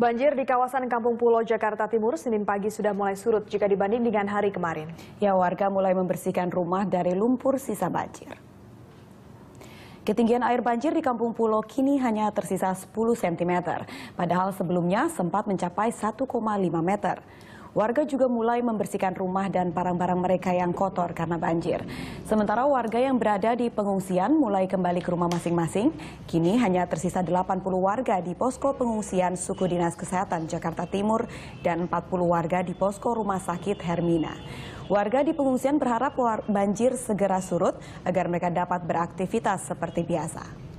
Banjir di kawasan Kampung Pulau Jakarta Timur Senin pagi sudah mulai surut jika dibanding dengan hari kemarin. Ya warga mulai membersihkan rumah dari lumpur sisa banjir. Ketinggian air banjir di Kampung Pulau kini hanya tersisa 10 cm, padahal sebelumnya sempat mencapai 1,5 meter. Warga juga mulai membersihkan rumah dan barang-barang mereka yang kotor karena banjir. Sementara warga yang berada di pengungsian mulai kembali ke rumah masing-masing. Kini hanya tersisa 80 warga di posko pengungsian Suku Dinas Kesehatan Jakarta Timur dan 40 warga di posko Rumah Sakit Hermina. Warga di pengungsian berharap banjir segera surut agar mereka dapat beraktivitas seperti biasa.